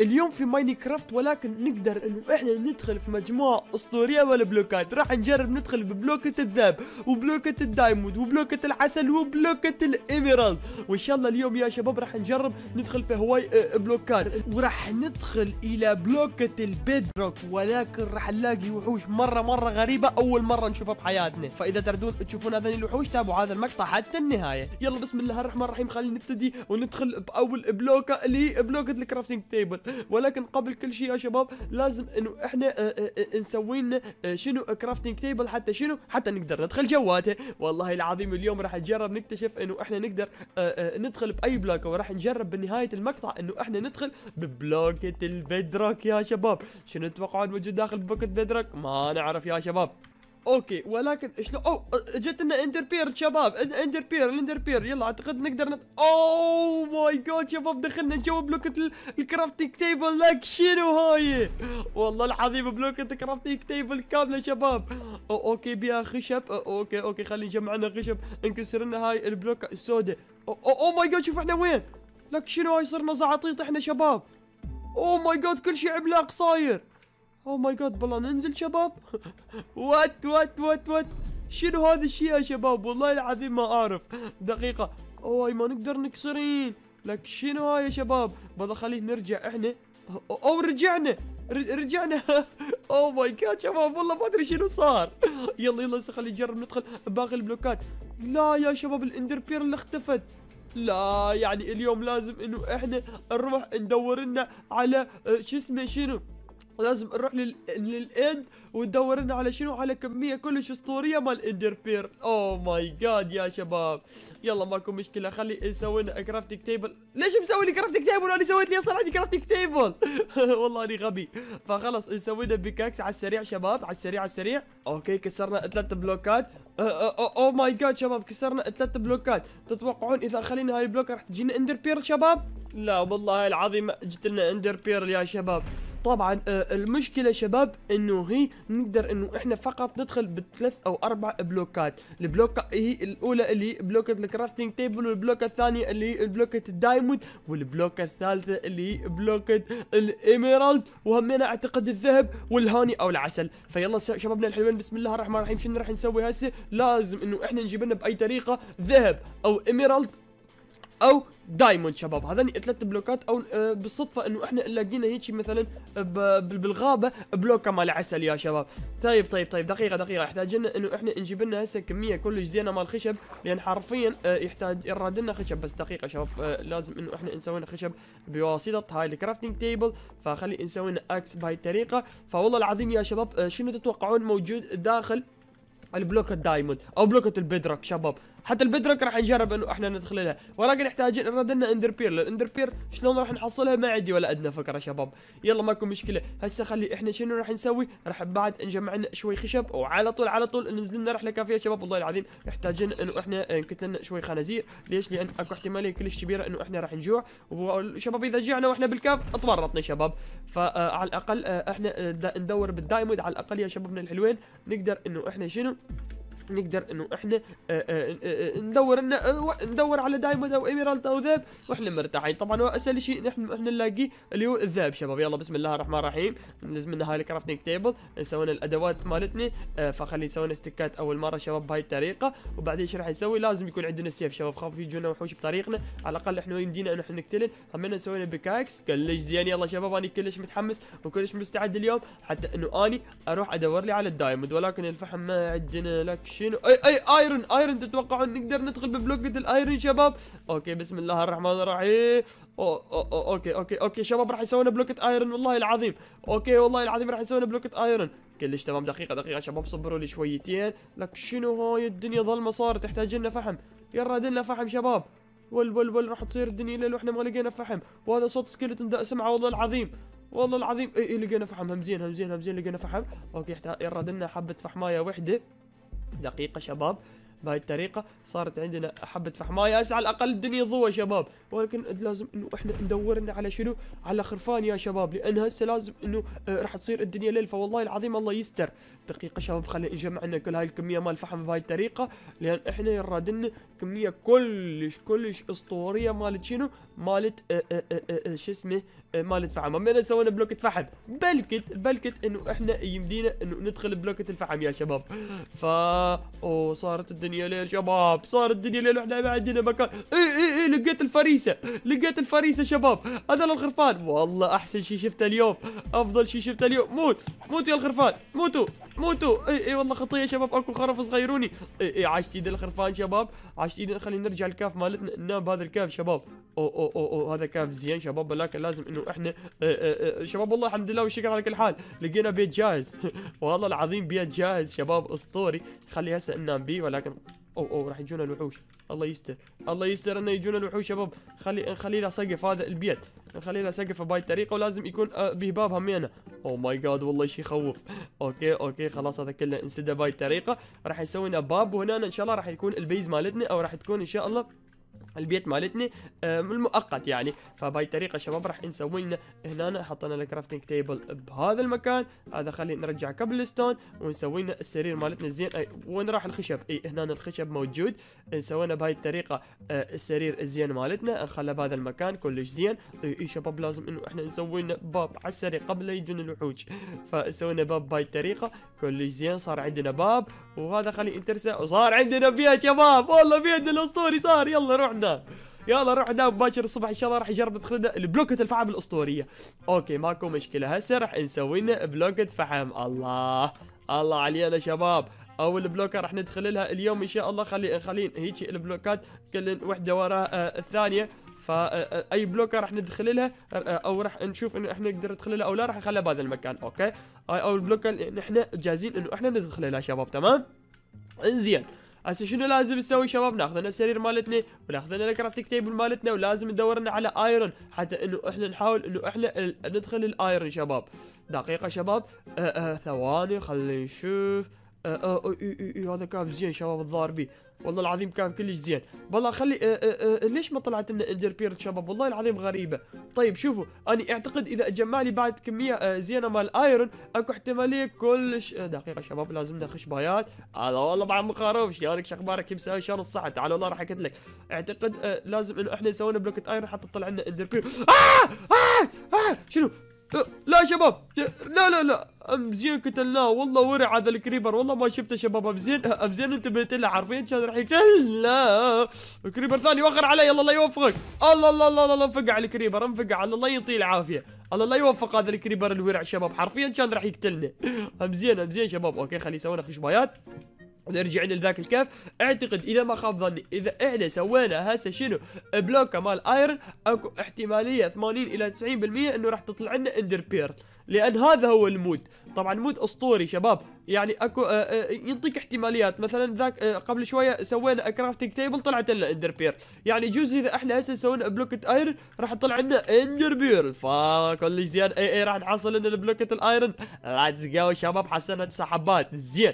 اليوم في ماينكرافت ولكن نقدر انه احنا ندخل في مجموعه اسطوريه ولا بلوكات راح نجرب ندخل ببلوكة الذهب وبلوكة الدايموند وبلوكة العسل وبلوكة الايميرالد وان شاء الله اليوم يا شباب راح نجرب ندخل في هواي آه، بلوكات وراح ندخل الى بلوكة البيدروك ولكن راح نلاقي وحوش مره مره غريبه اول مره نشوفها بحياتنا فاذا تردون تشوفون هذين الوحوش تابعوا هذا المقطع حتى النهايه يلا بسم الله الرحمن الرحيم خلينا نبتدي وندخل باول بلوكه اللي هي بلوكة الكرافتنج تيبل ولكن قبل كل شيء يا شباب لازم انه احنا آه، آه، آه، نسوي لنا شنو كرافتنج تيبل حتى شنو حتى نقدر ندخل جواته والله العظيم اليوم راح نجرب نكتشف انه احنا نقدر ندخل باي بلوك وراح نجرب بنهايه المقطع انه احنا ندخل ببلوكه البدروك يا شباب شنو تتوقعون موجود داخل بلوكه بدروك ما نعرف يا شباب اوكي ولكن شلون او لنا اندر بير شباب اندر بير الاندر بير يلا اعتقد نقدر نت... اوه ماي جاد شباب دخلنا جو بلوكة الكرافتنج تيبل لك شنو هاي والله العظيم بلوكة الكرافتنج تيبل كاملة شباب أو اوكي بيها خشب أو اوكي اوكي خلي لنا خشب انكسر لنا هاي البلوكة السوداء اوه ماي جاد شوف احنا وين لك شنو هاي صرنا زعاطيط احنا شباب اوه ماي جاد كل شيء عملاق صاير اوه ماي جاد بالله ننزل شباب وات وات وات وات شنو هذا الشيء يا شباب والله العظيم ما اعرف دقيقه اوه ما نقدر نكسرين لك شنو هاي يا شباب بالله خليه نرجع احنا او رجعنا رجعنا اوه ماي جاد شباب والله ما ادري شنو صار يلا يلا هسه خلينا نجرب ندخل باقي البلوكات لا يا شباب الاندر بير اللي اختفت لا يعني اليوم لازم انه احنا نروح ندور لنا على آه، شو اسمه شنو لازم نروح لل... للاند وندور لنا على شنو على كميه كلش اسطوريه مال اندر بير اوه oh ماي جاد يا شباب يلا ماكو مشكله خلي نسوي لنا كرافتنج تيبل ليش مسوي لي كرافتنج تيبل انا سويت لي اصلا عندي كرافتنج تيبل والله اني غبي فخلص نسوي لنا بيكاكس على السريع شباب على السريع على السريع اوكي كسرنا ثلاث بلوكات او ماي جاد شباب كسرنا ثلاث بلوكات تتوقعون اذا خلينا هاي البلوكة راح تجينا اندر بير شباب لا والله العظيم جت لنا اندر بير يا شباب طبعا آه، المشكله شباب انه هي نقدر انه احنا فقط ندخل بثلاث او اربع بلوكات البلوكة هي الاولى اللي بلوكه الكرافتنج تيبل والبلوكه الثانيه اللي هي بلوكه الدايموند والبلوكه الثالثه اللي هي بلوكه الايميرالد وهمنا اعتقد الذهب والهاني او العسل فيلا شبابنا الحلوين بسم الله الرحمن الرحيم شنو راح نسوي هسه لازم انه احنا نجيب لنا باي طريقه ذهب او ايميرالد او دايموند شباب هذني ثلاث بلوكات او آه، بالصدفه انه احنا لقينا هيك مثلا آه، بالغابه بلوكه مال عسل يا شباب طيب طيب طيب دقيقه دقيقه يحتاج لنا انه احنا نجيب لنا هسه كميه كلش زينه مال خشب لان حرفيا آه، يحتاج يراد لنا خشب بس دقيقه شباب لازم انه احنا نسوي لنا خشب بواسطه هاي الكرافتنج تيبل فخلي نسوي لنا اكس بهاي الطريقه فوالله العظيم يا شباب شنو تتوقعون موجود داخل البلوك الدايموند او بلوكة البيدروك شباب حتى البدرك راح نجرب انه احنا ندخل لها ولكن نحتاج نرد لنا اندربير الاندربير شلون راح نحصلها ما عندي ولا ادنى فكره شباب يلا ماكو مشكله هسه خلي احنا شنو راح نسوي راح بعد نجمع لنا شوي خشب وعلى طول على طول ننزل لنا رحله كافيه شباب والله العظيم محتاجين انه احنا نكتل شوي خنازير ليش لان اكو احتماليه كلش كبيره انه احنا راح نجوع وشباب اذا جعنا واحنا بالكاف اتورطنا شباب فعلى آه، الاقل آه، احنا آه، ندور بالدايمود على الاقل يا شبابنا الحلوين نقدر انه احنا شنو نقدر انه احنا آه، آه، آه، ندور ندور على دايموند او ايميرالد او ذهب واحنا مرتاحين طبعا هو اسهل شيء نحن احنا نلاقيه اللي هو الذهب شباب يلا بسم الله الرحمن الرحيم لازم لنا هاي الكرافتنج تيبل نسوينا الادوات مالتنا فخلي يسوينا ستيكات اول مره شباب بهاي الطريقه وبعدين ايش راح نسوي لازم يكون عندنا سيف شباب خاف يجونا وحوش بطريقنا على الاقل احنا يمدينا انه احنا نقتلهم همنا سوينا بكاكس كلش زين يلا شباب انا كلش متحمس وكلش مستعد اليوم حتى انه اني اروح ادور لي على الدايموند ولكن الفحم ما عندنا لك شنو اي اي ايرن ايرن تتوقعون نقدر ندخل ببلوكة الايرن شباب اوكي بسم الله الرحمن الرحيم أو أو أو اوكي اوكي اوكي شباب راح يسوون بلوكة ايرن والله العظيم اوكي والله العظيم راح يسوون بلوكة ايرن كلش تمام دقيقة دقيقة شباب صبروا لي شويتين لك شنو هاي الدنيا ظلمة صارت تحتاج لنا فحم يلا لنا فحم شباب ول ول ول راح تصير الدنيا ليل واحنا ما لقينا فحم وهذا صوت سكيلتون سمعه والله العظيم والله العظيم اي, اي لقينا فحم همزين همزين همزين لقينا فحم اوكي يراد لنا حبه فحمايه وحده دقيقة شباب بهاي الطريقة صارت عندنا حبة فحماية هسه على الأقل الدنيا ضوء شباب ولكن لازم إنه إحنا ندورنا على شنو على خرفان يا شباب لأن هسه لازم إنه آه راح تصير الدنيا ليل فوالله العظيم الله يستر دقيقة شباب خلينا نجمع لنا كل هاي الكمية مال فحم بهاي الطريقة لأن إحنا يراد لنا كمية كلش كلش أسطورية مالت شنو مالت آه آه آه آه, آه، شو اسمه آه، ما ندفعهم اما سوينا بلوكة فحم بلكت بلكت انه احنا يمدينا انه ندخل بلوكة الفحم يا شباب فا او صارت الدنيا ليل شباب صارت الدنيا ليل واحنا ما عندنا مكان اي اي اي لقيت الفريسة لقيت الفريسة شباب هذا الخرفان والله احسن شي شفته اليوم افضل شي شفته اليوم موت موت يا الخرفان موتوا موتوا اي اي والله خطيه شباب اكو خرف صغيروني اي اي عاشت ايد الخرفان شباب عاشت ايد خلينا نرجع الكاف مالتنا ننام بهذا الكاف شباب او او او, أو هذا كاف زين شباب ولكن لازم انه احنا آه، آه، آه، شباب والله الحمد لله والشكر على كل حال لقينا بيت جاهز والله العظيم بيت جاهز شباب اسطوري خلي هسه ننام بيه ولكن او او راح يجونا الوحوش الله يستر الله يستر انه يجونا الوحوش شباب خلي نخلي له سقف هذا البيت نخلي له سقف بهاي الطريقه ولازم يكون به باب همينه او ماي جاد والله شيء يخوف اوكي اوكي خلاص هذا كله انسدى بهاي الطريقه راح يسوي لنا باب وهنا ان شاء الله راح يكون البيز مالتنا او راح تكون ان شاء الله البيت مالتنا آه، المؤقت يعني فباي الطريقه شباب راح نسوي لنا هنا حطينا الكرافتنج تيبل بهذا المكان هذا خلينا نرجع ستون ونسوي لنا السرير مالتنا الزين اي وين راح الخشب اي هنا الخشب موجود سوينا بهاي الطريقه آه، السرير الزين مالتنا نخله بهذا المكان كلش زين اي شباب لازم انه احنا نسوي لنا باب على السرير قبل يجون الوحوش فسوينا باب بهاي الطريقه كلش زين صار عندنا باب وهذا خلي انترسا وصار عندنا بيت شباب والله بيتنا الاسطوري صار يلا رحنا يلا روح نام مباشر الصبح ان شاء الله راح نجرب ندخل البلوكة الفحم الاسطوريه اوكي ماكو مشكله هسه راح نسوي لنا بلوكة فحم الله الله علينا شباب اول بلوكه راح ندخل لها اليوم ان شاء الله خلي خلين هيك البلوكات كل وحده وراء آه، الثانيه فاي بلوكه راح ندخل لها او راح نشوف انه احنا نقدر ندخل لها او لا راح نخليها بهذا المكان اوكي هاي اول بلوكه اللي احنا جاهزين انه احنا ندخل لها شباب تمام انزين هسه شنو لازم نسوي شباب ناخذ لنا السرير مالتنا وناخذ لنا الكرافتنج تيبل مالتنا ولازم ندور لنا على ايرون حتى انه احنا نحاول انه احنا ندخل الايرون شباب دقيقه شباب أه أه ثواني خلينا نشوف آه، آه، آه، هذا كان زين شباب الظاهر والله العظيم كان كلش زين والله خلي ليش ما طلعت لنا اندر بيرد شباب والله العظيم غريبه طيب شوفوا انا اعتقد اذا اجمع لي بعد كميه زينه مال ايرون اكو احتماليه كلش دقيقه شباب لازم نخش بايات هذا والله بعد مخروف شلونك شخبارك كيف مسوي شلون الصحه تعال والله راح اكد لك اعتقد لازم انه احنا نسوي بلوكه ايرون حتى تطلع لنا اندر بيرد آه! آه! آه! شنو لا شباب لا لا لا امزين قتلناه والله ورع هذا الكريبر والله ما شفته شباب امزين امزين انتبهت له عارفين كان راح يقتلنا كريبر ثاني وخر علي الله الله يوفقك الله الله الله الله انفقع الكريبر انفقع الله يطيل العافيه الله لا يوفق هذا الكريبر الورع شباب حرفيا كان راح يقتلنا امزين امزين شباب اوكي خلي يسوون خشبايات نرجع لذاك الكاف اعتقد اذا ما خاب ظني اذا احنا سوينا هسه شنو بلوك مال ايرن اكو احتماليه 80 الى 90% انه راح تطلع لنا اندر بيرل لان هذا هو المود طبعا مود اسطوري شباب يعني اكو آآ آه، آآ آه، ينطيك احتماليات مثلا ذاك آه، قبل شويه سوينا كرافتنج تيبل طلعت لنا اندر بير يعني جوز اذا احنا هسه سوينا بلوكة ايرن راح تطلع لنا اندر بير فكلش زين اي اي راح نحصل لنا بلوكة الايرن ليتس جو شباب حسنا حبات زين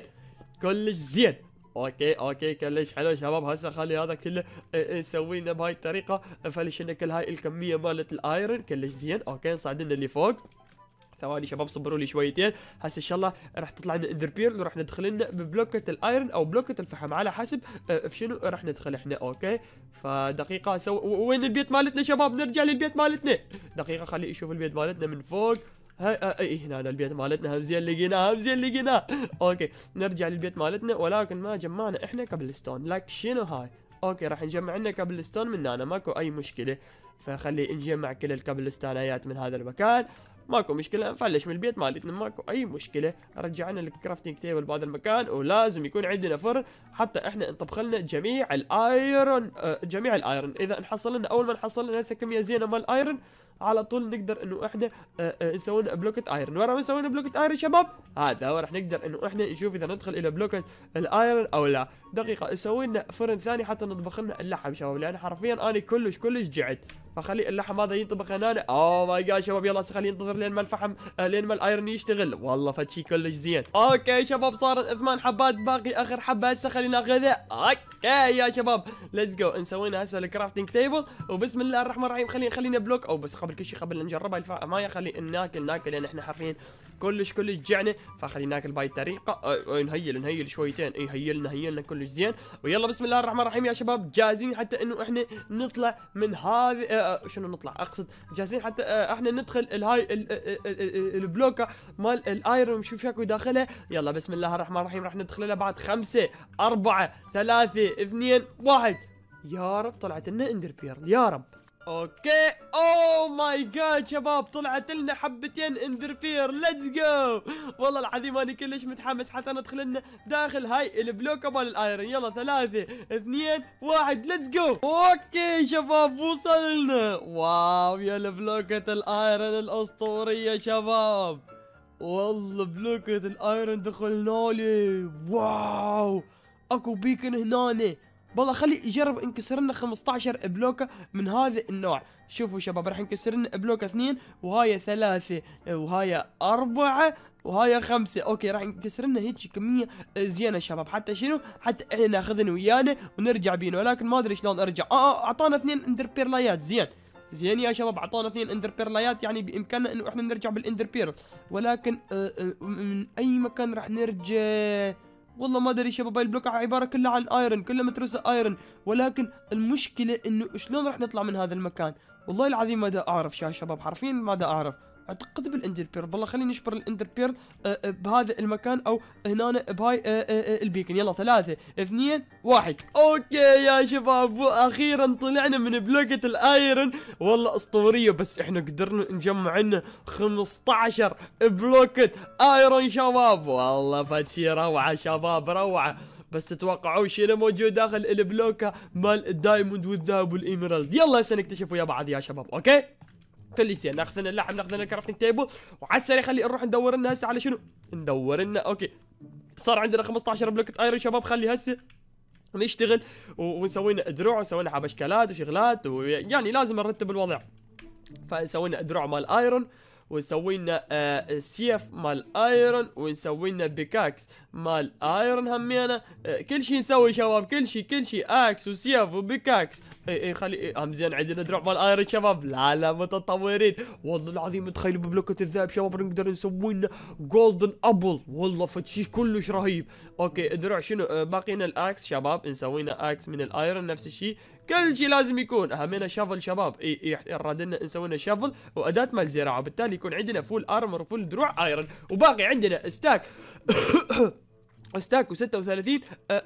كلش زين اوكي اوكي كلش حلو شباب هسه خلي هذا كله آه، آه، نسوي لنا بهاي الطريقه فلشنا كل هاي الكميه مالت الايرن كلش زين اوكي نصعد لنا اللي فوق ثواني شباب صبروا لي شويتين هسه ان شاء الله راح تطلع لنا اندر بيرل وراح ندخل لنا ببلوكه الايرن او بلوكه الفحم على حسب في آه، شنو راح ندخل احنا اوكي فدقيقه سو وين البيت مالتنا شباب نرجع للبيت مالتنا دقيقه خلي اشوف البيت مالتنا من فوق هاي اي هنا البيت مالتنا هم زين لقيناه هم زين لقيناه اوكي نرجع للبيت مالتنا ولكن ما جمعنا احنا ستون لك شنو هاي اوكي راح نجمع لنا ستون من هنا ماكو اي مشكله فخلي نجمع كل الكابلستانيات من هذا المكان ماكو مشكله نفلش من البيت مالتنا ماكو اي مشكله رجعنا الكرافتنج تيبل بهذا المكان ولازم يكون عندنا فرن حتى احنا نطبخ لنا جميع الايرون آه جميع الايرون اذا نحصل لنا اول ما نحصل لنا هسه كميه زينه مال ايرون على طول نقدر انه احنا آه، آه، نسوي لنا بلوكت ايرون ورا نسوي لنا بلوكت ايرون شباب هذا هو راح نقدر انه احنا نشوف اذا ندخل الى بلوكت الايرون او لا دقيقه نسوي لنا فرن ثاني حتى نطبخ لنا اللحم شباب لان حرفيا انا كلش كلش جعت فخلي اللحم هذا ينطبخ هنا اوه ماي جاد شباب يلا خليه ينتظر لين ما الفحم آه، لين ما الايرن يشتغل والله فشي كلش زين اوكي شباب صارت ثمان حبات باقي اخر حبه هسه خلينا ناخذها اوكي يا شباب ليتس جو نسوينا هسه الكرافتنج تيبل وبسم الله الرحمن الرحيم خلينا خلينا بلوك او بس قبل كل شيء قبل نجربها الفحم ما يخلي ناكل ناكل لان احنا حرفيا كلش كلش جعنا فخلينا ناكل بهاي الطريقه أه نهيل نهيل شويتين اي هيلنا هيلنا كلش زين ويلا بسم الله الرحمن الرحيم يا شباب جاهزين حتى انه احنا نطلع من هذه آه، أه، شنو نطلع اقصد جاهزين حتى أه، احنا ندخل الهاي البلوكه مال الايرون شوف شكو داخله يلا بسم الله الرحمن الرحيم راح ندخل لها بعد خمسة أربعة ثلاثة اثنين واحد يا رب طلعت لنا اندر بيرل يا رب اوكي اوه ماي جاد شباب طلعت لنا حبتين اندرفير ليتس جو والله العظيم انا كلش متحمس حتى ندخل لنا داخل هاي البلوك مال الايرن يلا ثلاثة اثنين واحد ليتس جو اوكي شباب وصلنا واو يا البلوكة الايرن الاسطورية شباب والله بلوكة الايرن دخلنا لي واو اكو بيكن هنا بالله خلي يجرب انكسر لنا 15 بلوكه من هذا النوع شوفوا شباب راح انكسر لنا بلوكه اثنين وهاي ثلاثه وهاي اربعه وهاي خمسة اوكي راح انكسر لنا هيك كمية زينة شباب حتى شنو حتى احنا ناخذن ويانا ونرجع بينا ولكن ما ادري شلون ارجع اه, آه، اعطانا اثنين اندر بيرلايات زين زين يا شباب اعطونا اثنين اندر بيرلايات يعني بامكاننا انه احنا نرجع بالاندر بيرل ولكن آه آه من اي مكان راح نرجع والله ما ادري شباب هاي البلوك عباره كلها عن الايرن كلها متروسه ايرن ولكن المشكله انه شلون راح نطلع من هذا المكان والله العظيم ما دا اعرف يا شباب حرفيا ما دا اعرف اعتقد بالاندر بيرل بالله خليني اشبر الاندر بيرل آه، آه، بهذا المكان او هنا بهاي آه، البيكن يلا ثلاثة اثنين واحد اوكي يا شباب واخيرا طلعنا من بلوكة الايرون والله اسطورية بس احنا قدرنا نجمع عنا 15 بلوكة ايرون شباب والله فتشي روعة شباب روعة بس تتوقعوا شنو موجود داخل البلوكة مال الدايموند والذهب والايميرالد يلا هسه نكتشف ويا بعض يا شباب اوكي في اللسان ناخذ لنا اللحم ناخذ لنا الكرافتنج تيبل وعلى السريع خلي نروح ندور لنا هسه على شنو ندور لنا اوكي صار عندنا 15 بلوك ايرون شباب خلي هسه نشتغل ونسوي لنا دروع ونسوي لنا حبشكلات وشغلات ويعني لازم نرتب الوضع فسوينا دروع مال ايرون ويسوي لنا آه سيف مال ايرون ويسوي لنا بيكاكس مال ايرون همينا آه كل شيء نسوي شباب كل شيء كل شيء اكس وسيف وبيكاكس اي اي خلي هم زين عندنا دروع مال ايرون شباب لا لا متطورين والله العظيم تخيلوا ببلوكة الذهب شباب نقدر نسوي لنا جولدن ابل والله فتشي كلش رهيب اوكي دروع شنو آه باقينا الاكس شباب نسوي لنا اكس من الايرون نفس الشيء كل شيء لازم يكون اهمنا شافل شباب اي اي رادنا نسوي لنا شافل واداه مال زراعه وبالتالي يكون عندنا فول ارمر وفول دروع ايرون وباقي عندنا ستاك ستاك و36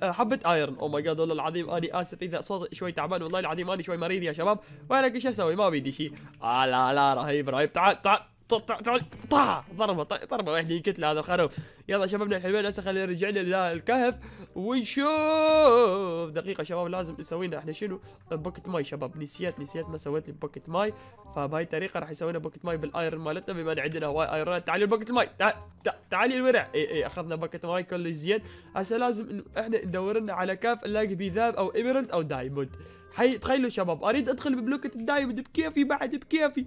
حبه ايرن او ماي جاد والله العظيم اني اسف اذا صوت شوي تعبان والله العظيم اني شوي مريض يا شباب ولكن شو اسوي ما بيدي شيء آه لا لا رهيب رهيب تعال تعال طا ضربه ضربه واحده ينقتل هذا الخروف يلا شبابنا الحلوين هسه خلينا نرجع لنا الكهف ونشوف دقيقه شباب لازم نسوي لنا احنا شنو بوكيت ماي شباب نسيت نسيت ما سويت لي بوكيت ماي فبهاي الطريقه راح يسوي لنا بوكيت ماي بالايرن مالتنا بما ان عندنا هواي ايرون تعالي البوكيت ماي تعالي الورع اي اي اخذنا بوكيت ماي كله زين هسه لازم احنا ندور لنا على كهف نلاقي بي ذاب او ايميرالد او دايموند حي تخيلوا شباب اريد ادخل ببلوكة الدايموند بكيفي بعد بكيفي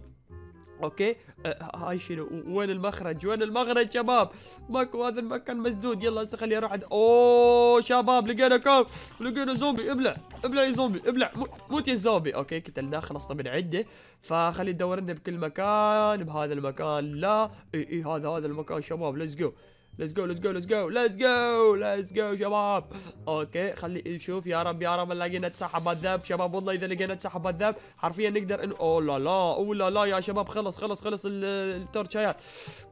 اوكي آه هاي شنو وين المخرج وين المخرج شباب ماكو هذا المكان مسدود يلا هسه خليني اروح عند اوه شباب لقينا كوب لقينا زومبي ابلع ابلع يا زومبي ابلع موت يا زومبي اوكي قتلناه خلصنا من عده فخلي ندور لنا بكل مكان بهذا المكان لا اي اي هذا هذا المكان شباب ليتس جو ليتس جو ليتس جو ليتس جو ليتس جو ليتس جو شباب اوكي خلي نشوف يا رب يا رب نلاقي نتسع حبات ذهب شباب والله اذا لقينا نتسع حبات ذهب حرفيا نقدر ان او لا لا او لا لا يا شباب خلص خلص خلص التورتشايات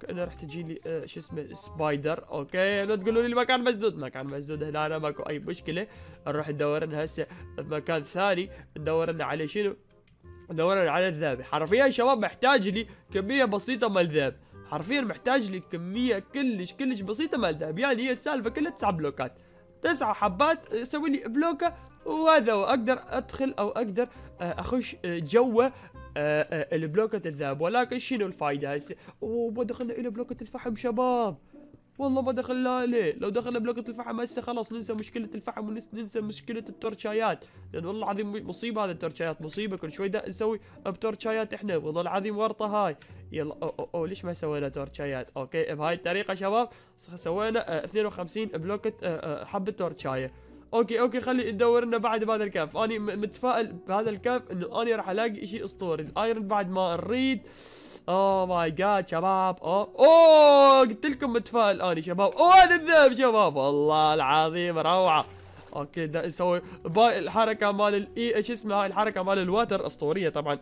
انا راح تجي لي آه، شو اسمه سبايدر اوكي لا تقولوا لي المكان مسدود مكان مسدود هنا أنا ماكو اي مشكله نروح ندور لنا هسه بمكان ثاني ندور لنا على شنو ندور لنا على الذهب حرفيا شباب محتاج لي كميه بسيطه من الذهب حرفيا محتاج لي كميه كلش كلش بسيطه مال ذهب يعني هي السالفه كلها تسع بلوكات تسع حبات آه، اسوي لي بلوكه وهذا واقدر ادخل او اقدر آه، اخش آه، جوا البلوكة الذهب ولكن شنو الفايدة هسه اوه دخلنا الى بلوكة الفحم شباب والله ما لا ليه لو دخلنا بلوكة الفحم هسه خلاص ننسى مشكلة الفحم وننسى مشكلة التورشايات لأن والله العظيم مصيبة هذا التورشايات مصيبة كل شوي ده نسوي بتورشايات احنا والله العظيم ورطة هاي يلا أو أو أو ليش ما سوينا تورشايات اوكي بهاي الطريقة شباب سوينا اه 52 بلوكة اه اه حبة تورشاية اوكي اوكي خلي ندور لنا بعد بهذا الكهف اني متفائل بهذا الكهف انه اني راح الاقي شيء اسطوري الايرن بعد ما نريد اوه ماي جاد شباب اوه oh, اوه oh, قلت لكم متفائل اني شباب اوه oh, هذا الذئب شباب والله العظيم روعه اوكي ده نسوي باي الحركه مال الاي ايش اسمها هاي الحركه مال الوتر اسطوريه طبعا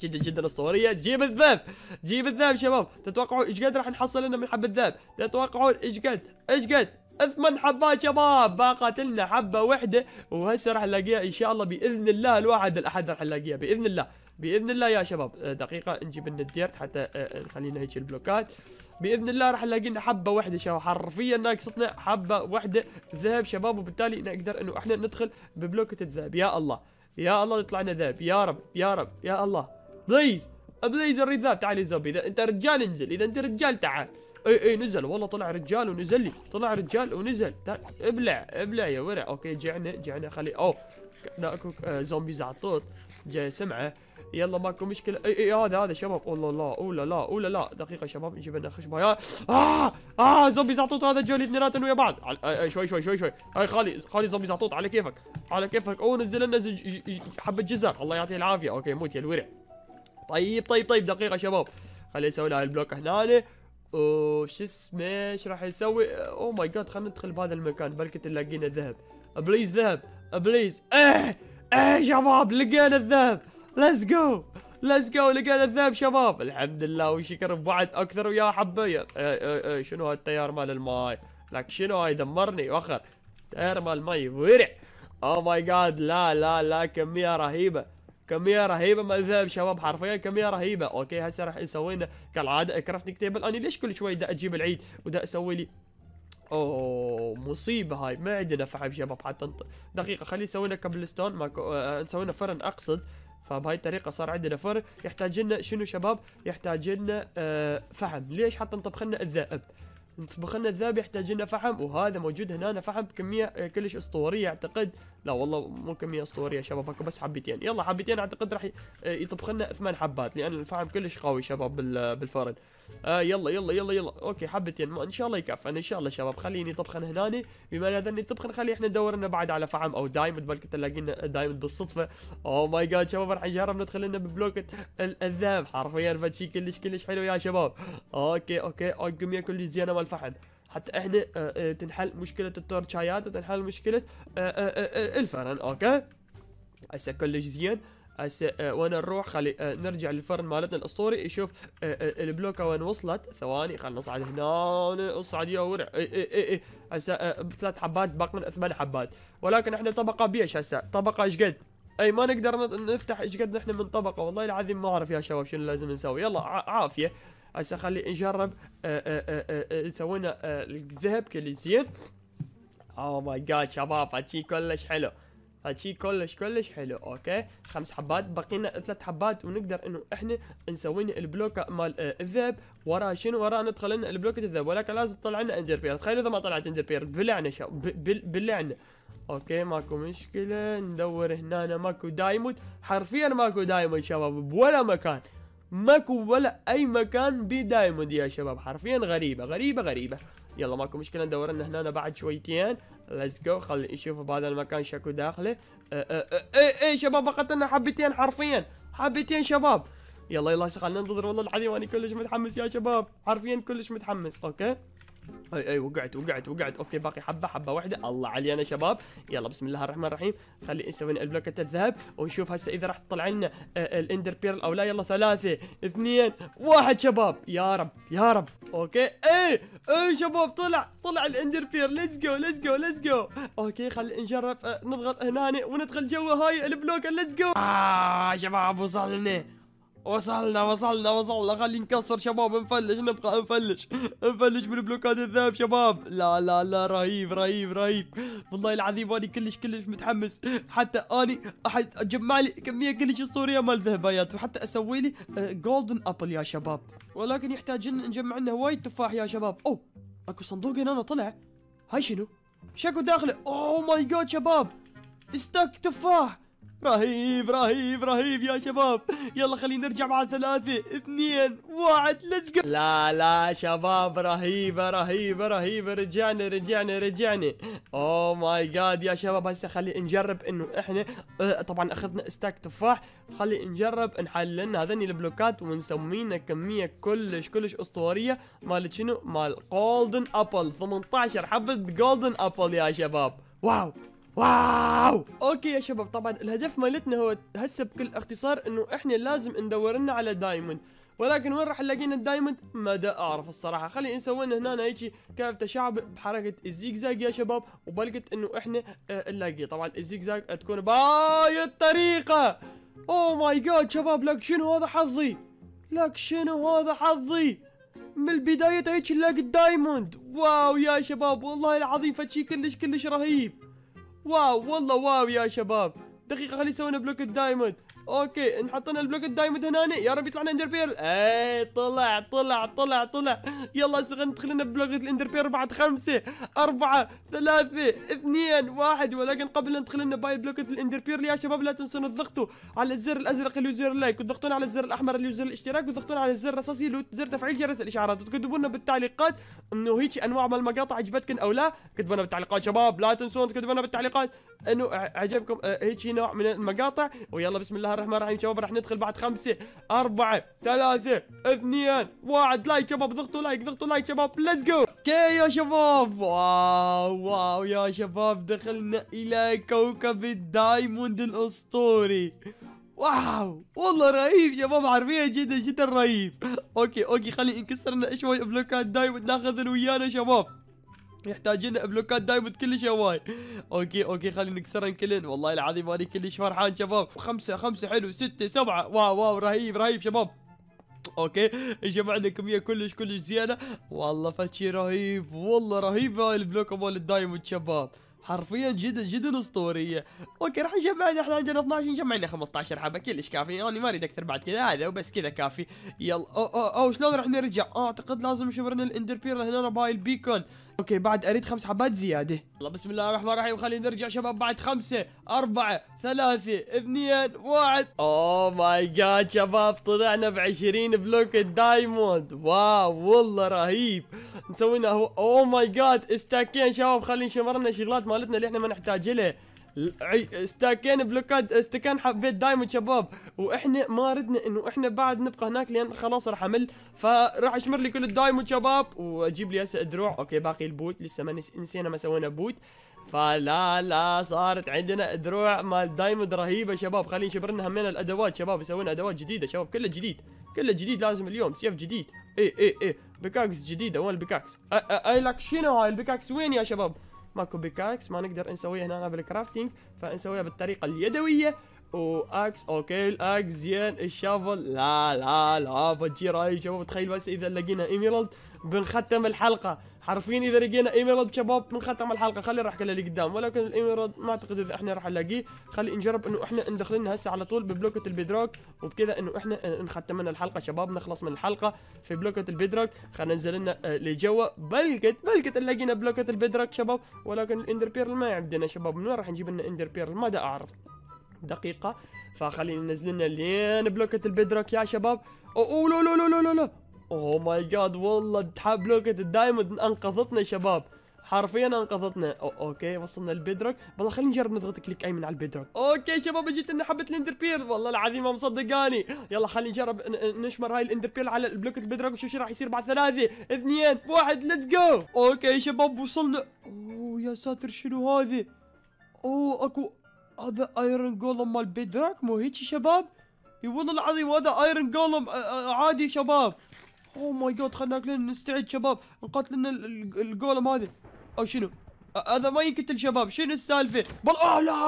جدا جدا اسطوريه جيب الذئب جيب الذئب شباب تتوقعون ايش قد راح نحصل لنا من حب الذهب تتوقعون ايش قد ايش قد ثمان حبات شباب باقت لنا حبه وحده وهسه راح نلاقيها ان شاء الله باذن الله الواحد الاحد راح نلاقيها باذن الله باذن الله يا شباب آه، دقيقه نجيب لنا الديرت حتى آه، آه، نخلينا هيك البلوكات باذن الله راح نلاقي لنا حبه واحده شباب حرفيا ناقصتنا حبه واحده ذهب شباب وبالتالي نقدر انه احنا ندخل ببلوكه الذهب يا الله يا الله يطلع لنا ذهب يا رب يا رب يا الله بليز بليز اريد ذهب تعال يا زوبي اذا انت رجال انزل اذا انت رجال تعال اي اي نزل والله طلع رجال ونزل لي طلع رجال ونزل ابلع ابلع يا ورع اوكي جعنا جعنا خلي اوه ناكو آه، زومبي زعطوط جاي سمعه يلا ماكو مشكله اي اي هذا هذا شباب اولا لا اولا لا اولا لا دقيقه شباب نجيب لنا خشبه اه اه زومبي زعطوط هذا جولي اثنيناتهم ويا بعض شوي شوي شوي شوي هاي خالي خالي زومبي زعطوط على كيفك على كيفك اوه نزل لنا حبه جزر الله يعطيه العافيه اوكي موت يا الورع طيب طيب طيب دقيقه شباب خلي اسوي لها البلوك هنا وش اسمه ايش راح يسوي او ماي جاد خلينا ندخل بهذا المكان بلكي تلاقينا ذهب بليز ذهب بليز ايه ايه شباب لقينا الذهب ليتس جو ليتس جو لقينا الذهب شباب الحمد لله وشكر بعد اكثر ويا حبايب ايه ايه شنو هالتيار مال الماي لك شنو هاي دمرني واخر تيار مال الماي ورع او ماي جاد لا لا لا كميه رهيبه كميه رهيبه مال الذهب شباب حرفيا كميه رهيبه اوكي هسه راح نسوي لنا كالعاده كرافتنج تيبل انا ليش كل شوي دا اجيب العيد ودا اسوي لي اوه مصيبه هاي ما عندنا فحم شباب حتى انت... دقيقه خلي نسوي لنا ستون ماكو آه،, آه نسوي لنا فرن اقصد فبهاي الطريقه صار عندنا فرن يحتاج لنا شنو شباب يحتاج لنا آه فحم ليش حتى نطبخ لنا الذائب نطبخ لنا الذئب يحتاج لنا فحم وهذا موجود هنا فحم بكميه آه، كلش اسطوريه اعتقد لا والله مو كميه اسطوريه شباب اكو بس حبتين يلا حبتين اعتقد راح آه، يطبخ لنا ثمان حبات لان الفحم كلش قوي شباب بالفرن آه يلا يلا يلا يلا اوكي حبتين ان شاء الله يكفن ان شاء الله شباب خليني طبخن هنا بما ان هذني طبخن خلي احنا ندور لنا بعد على فعم او دايموند بل تلاقي لنا دايموند بالصدفه او ماي جاد شباب راح نجرب ندخل لنا ببلوكة الذهب حرفيا فشي كلش كلش حلو يا شباب اوكي اوكي اوكي كلش زينه مال فحم حتى احنا آه، آه، تنحل مشكله التورتشايات وتنحل مشكله آه، الفرن اوكي هسه كلش زين آه، وين نروح خلي آه، نرجع للفرن مالتنا الاسطوري نشوف آه، البلوكه وين وصلت ثواني خلينا نصعد هنا اصعد يا ورع اي اي اي هسه بثلاث حبات باقي ثمان حبات ولكن احنا طبقه بيش هسه طبقه ايش قد اي ما نقدر نفتح ايش قد نحن من طبقه والله العظيم ما اعرف يا شباب شنو لازم نسوي يلا عافيه هسه خلي نجرب سوينا الذهب كل زين او ماي جاد شباب هالشي كلش حلو هادشي كلش كلش حلو اوكي خمس حبات بقينا ثلاث حبات ونقدر انه احنا نسوي البلوك مال الذئب آه، الذهب وراه شنو وراه ندخل لنا البلوك الذهب ولكن لازم تطلع لنا اندر بير تخيل اذا ما طلعت اندر بير بلعنا شو بلعنا اوكي ماكو مشكله ندور هنا ماكو دايموند حرفيا ماكو دايموند شباب بولا مكان ماكو ولا اي مكان بدايموند يا شباب حرفيا غريبه غريبه غريبه يلا ماكو مشكله ندور لنا هنا بعد شويتين ليتس جو خلينا نشوف بهذا المكان شكو داخله أه، أه، أه، اي اي اي شباب قتلنا حبتين حرفيا حبتين شباب يلا يلا خلينا ننتظر والله العظيم انا كلش متحمس يا شباب حرفيا كلش متحمس اوكي اي اي وقعت وقعت وقعت اوكي باقي حبه حبه واحده الله علينا شباب يلا بسم الله الرحمن الرحيم خلي نسوي البلوكات الذهب ونشوف هسه اذا راح تطلع لنا آه، آه، الاندر بيرل او لا يلا ثلاثه اثنين واحد شباب يا رب يا رب اوكي اي اي شباب طلع طلع الاندر بيرل ليتس جو ليتس جو ليتس جو اوكي خلي نجرب آه، نضغط هنا وندخل جوا هاي البلوكه ليتس جو اه شباب وصلنا وصلنا وصلنا وصلنا خلي نكسر شباب نفلش نبقى نفلش نفلش من بلوكات الذهب شباب لا لا لا رهيب رهيب رهيب والله العظيم اني كلش كلش متحمس حتى اني اجمع لي كميه كلش اسطوريه مال ذهبيات وحتى اسوي لي جولدن آه، ابل يا شباب ولكن يحتاج نجمع لنا هواي تفاح يا شباب او اكو صندوق هنا طلع هاي شنو؟ شكو داخله اوه ماي جاد شباب استك تفاح رهيب رهيب رهيب يا شباب يلا خلينا نرجع مع ثلاثة اثنين واحد ليتس جو لا لا شباب رهيبة رهيبة رهيبة رجعنا رجعنا رجعنا اوه ماي جاد oh يا شباب هسه خلي نجرب انه احنا أه، طبعا اخذنا استاك تفاح خلي نجرب نحلل لنا هذني البلوكات ونسمينا كمية كلش كلش اسطورية مال شنو مال جولدن ابل 18 حبة جولدن ابل يا شباب واو واو اوكي يا شباب طبعا الهدف مالتنا هو هسه بكل اختصار انه احنا لازم ندور لنا على دايموند ولكن وين راح نلاقينا الدايموند ما دا اعرف الصراحه خلينا نسوي لنا هنا هيجي كيف تشعب بحركه الزيكزاك يا شباب وبلقت انه احنا نلاقيه آه، طبعا الزيكزاك تكون بهاي الطريقه اوه ماي جاد شباب لك شنو هذا حظي لك شنو هذا حظي من البداية هيك نلاقي الدايموند واو يا شباب والله العظيم فشي كلش كلش رهيب واو والله واو يا شباب دقيقة خلي يسوون بلوك الدايموند اوكي حطينا البلوك الدايموند هنا يا رب يطلع لنا اندر بيرل اي طلع طلع طلع طلع يلا سخن ندخل لنا بلوك الاندر بيرل بعد خمسه اربعه ثلاثه اثنين واحد ولكن قبل ندخل لنا باي بلوك الاندر بيرل يا شباب لا تنسون تضغطوا على الزر الازرق اللي هو زر اللايك وتضغطون على الزر الاحمر اللي هو زر الاشتراك وتضغطون على الزر الرصاصي اللي هو زر تفعيل جرس الاشعارات وتكتبوا لنا بالتعليقات انه هيك انواع من المقاطع عجبتكم او لا كتبوا لنا بالتعليقات شباب لا تنسون تكتبوا لنا بالتعليقات انه عجبكم آه، هيك نوع من المقاطع ويلا بسم الله الرحمن الرحيم شباب راح ندخل بعد خمسة أربعة ثلاثة اثنين واحد لايك شباب ضغطوا لايك ضغطوا لايك شباب ليتس جو اوكي يا شباب واو واو يا شباب دخلنا إلى كوكب الدايموند الأسطوري واو والله رهيب شباب حرفيا جدا جدا رهيب اوكي اوكي خلي انكسر لنا شوي بلوكات دايموند ناخذ ويانا شباب يحتاج لنا بلوكات دايموند كلش هواي اوكي اوكي خلينا نكسرهم كلن والله العظيم اني كلش فرحان شباب خمسة خمسة حلو ستة سبعة واو واو رهيب رهيب شباب اوكي جمعنا كميه كلش كلش زينه والله فشي رهيب والله رهيب هاي البلوكه مال الدايموند شباب حرفيا جدا جدا اسطوريه اوكي راح نجمع لنا احنا عندنا 12 نجمع لنا 15 حبه كلش كافي انا ما اريد اكثر بعد كذا هذا وبس كذا كافي يلا او او, أو شلون راح نرجع اعتقد لازم شمرنا الاندر بير هنا باي البيكون اوكي بعد اريد خمس حبات زياده يلا بسم الله الرحمن الرحيم خلينا نرجع شباب بعد خمسة أربعة ثلاثة اثنين واحد اوه ماي جاد شباب طلعنا ب 20 بلوك الدايموند واو والله رهيب مسوينا هو اوه ماي جاد استاكين شباب خلينا شمرنا شغلات مالتنا اللي احنا ما نحتاج لها استاكين بلوكاد استكان حبيت دايموند شباب واحنا ما ردنا انه احنا بعد نبقى هناك لان خلاص راح امل فراح اشمر لي كل الدايموند شباب واجيب لي هسه دروع اوكي باقي البوت لسه ما نسينا ما سوينا بوت فلا لا صارت عندنا دروع مال دايموند رهيبه شباب خلينا نشبر لنا همين الادوات شباب يسوون ادوات جديده شباب كله جديد كله جديد لازم اليوم سيف جديد اي اي اي بيكاكس جديده وين البيكاكس اي لك شنو هاي البيكاكس وين يا شباب ماكو بيكاكس ما نقدر نسويها هنا بالكرافتنج فنسويها بالطريقه اليدويه واكس اوكي الاكس زين الشافل لا لا لا فجيره يا شباب تخيل بس اذا لقينا ايميرالد بنختم الحلقه حرفيا اذا لقينا ايميرالد شباب بنختم الحلقه خلي راح كل اللي قدام ولكن الايميرالد ما اعتقد اذا احنا راح نلاقيه خلي نجرب انه احنا ندخل لنا هسه على طول ببلوكه البيدروك وبكذا انه احنا نختم لنا الحلقه شباب نخلص من الحلقه في بلوكه البيدروك خلينا ننزل لنا آه، لجوا بلكت بلكت لقينا بلوكه البيدروك شباب ولكن الاندر بيرل ما عندنا شباب من وين راح نجيب لنا اندر بيرل ما دا اعرف دقيقه فخلينا ننزل لنا لين بلوكه البيدروك يا شباب اوه لا لا لو لو لو اوه ماي جاد والله تحب لوكة الدايموند انقذتنا يا شباب حرفيا انقذتنا اوكي oh, وصلنا البيدروك والله خلينا نجرب نضغط كليك ايمن على البيدروك اوكي شباب جيت لنا حبه الاندر بير والله العظيم ما مصدقاني يلا خلينا نجرب نشمر هاي الاندر بير على البلوك البيدروك وشوف شو راح يصير بعد ثلاثه اثنين واحد ليتس جو اوكي شباب وصلنا اوه oh يا ساتر شنو هذه اوه oh، اكو هذا ايرون جولم مال بيدروك مو هيك شباب اي والله العظيم هذا ايرون جولم عادي شباب اوه ماي جاد خلنا كلنا نستعد شباب نقاتل لنا الجولم هذا او شنو هذا ما يقتل شباب شنو السالفه بل اه لا